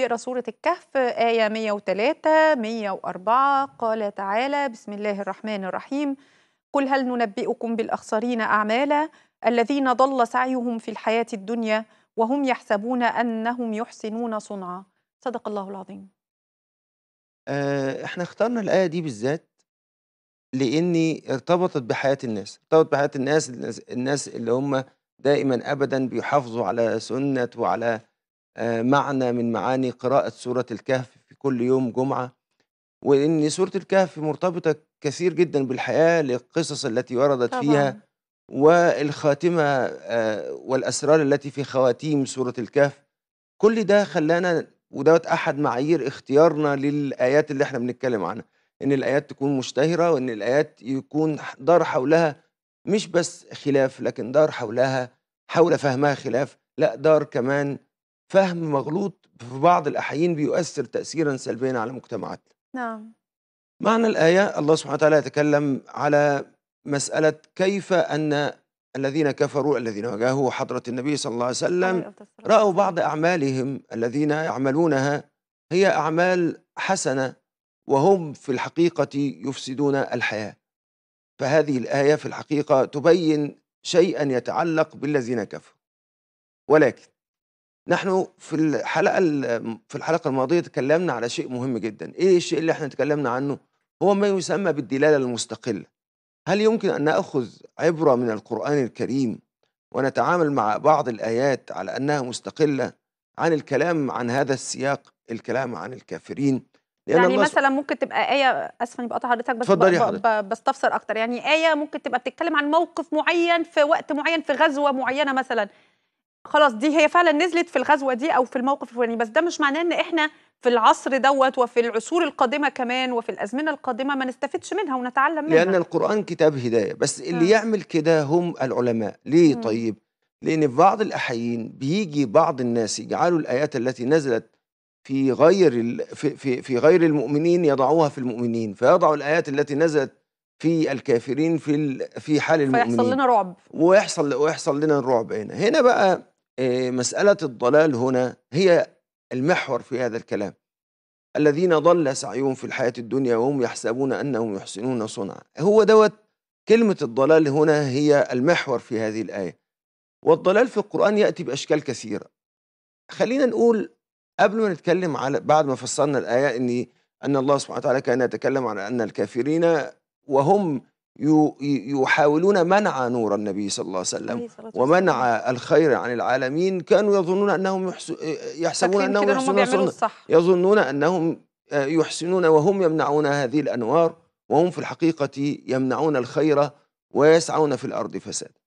نقرأ سورة الكهف آية 103 104 قال تعالى بسم الله الرحمن الرحيم قل هل ننبئكم بالأخسرين أعمالا الذين ضل سعيهم في الحياة الدنيا وهم يحسبون أنهم يحسنون صنعا صدق الله العظيم آه، احنا اخترنا الآية دي بالذات لاني ارتبطت بحياة الناس ارتبطت بحياة الناس الناس اللي هم دائما أبدا بيحافظوا على سنة وعلى آه، معنى من معاني قراءة سورة الكهف في كل يوم جمعة وإن سورة الكهف مرتبطة كثير جدا بالحياة للقصص التي وردت طبعا. فيها والخاتمة آه، والأسرار التي في خواتيم سورة الكهف كل ده خلانا ودوت أحد معايير اختيارنا للآيات اللي احنا بنتكلم عنها إن الآيات تكون مشتهرة وإن الآيات يكون دار حولها مش بس خلاف لكن دار حولها حول فهمها خلاف لا دار كمان فهم مغلوط في بعض الأحيان بيؤثر تأثيرا سلبيا على المجتمعات نعم معنى الآية الله سبحانه وتعالى يتكلم على مسألة كيف أن الذين كفروا الذين واجهوا حضرة النبي صلى الله عليه وسلم رأوا بعض أعمالهم الذين يعملونها هي أعمال حسنة وهم في الحقيقة يفسدون الحياة فهذه الآية في الحقيقة تبين شيئا يتعلق بالذين كفروا ولكن نحن في الحلقه في الحلقه الماضيه تكلمنا على شيء مهم جدا ايه الشيء اللي احنا تكلمنا عنه هو ما يسمى بالدلاله المستقله هل يمكن ان ناخذ عبره من القران الكريم ونتعامل مع بعض الايات على انها مستقله عن الكلام عن هذا السياق الكلام عن الكافرين لأن يعني مثلا ممكن تبقى آية آسفة إني بقطع حضرتك بس بستفسر أكتر يعني آية ممكن تبقى بتتكلم عن موقف معين في وقت معين في غزوة معينة مثلا خلاص دي هي فعلا نزلت في الغزوه دي او في الموقف الفلاني بس ده مش معناه ان احنا في العصر دوت وفي العصور القادمه كمان وفي الازمنه القادمه ما نستفدش منها ونتعلم منها لان القران كتاب هدايه بس اللي م. آه. يعمل كده هم العلماء ليه م. طيب لان في بعض الاحيين بيجي بعض الناس يجعلوا الايات التي نزلت في غير في, في في غير المؤمنين يضعوها في المؤمنين فيضعوا الايات التي نزلت في الكافرين في في حال المؤمنين فيحصل لنا رعب ويحصل ويحصل لنا الرعب هنا هنا بقى آه، مسألة الضلال هنا هي المحور في هذا الكلام الذين ضل سعيهم في الحياة الدنيا وهم يحسبون أنهم يحسنون صنعا هو دوت كلمة الضلال هنا هي المحور في هذه الآية والضلال في القرآن يأتي بأشكال كثيرة خلينا نقول قبل ما نتكلم على بعد ما فصلنا الآية إن أن الله سبحانه وتعالى كان يتكلم على أن الكافرين وهم يحاولون منع نور النبي صلى الله عليه وسلم ومنع الخير عن العالمين كانوا يظنون انهم يحسبون انهم يحسنون يظنون انهم آه، يحسنون وهم يمنعون هذه الانوار وهم في الحقيقه يمنعون الخير ويسعون في الارض فسادا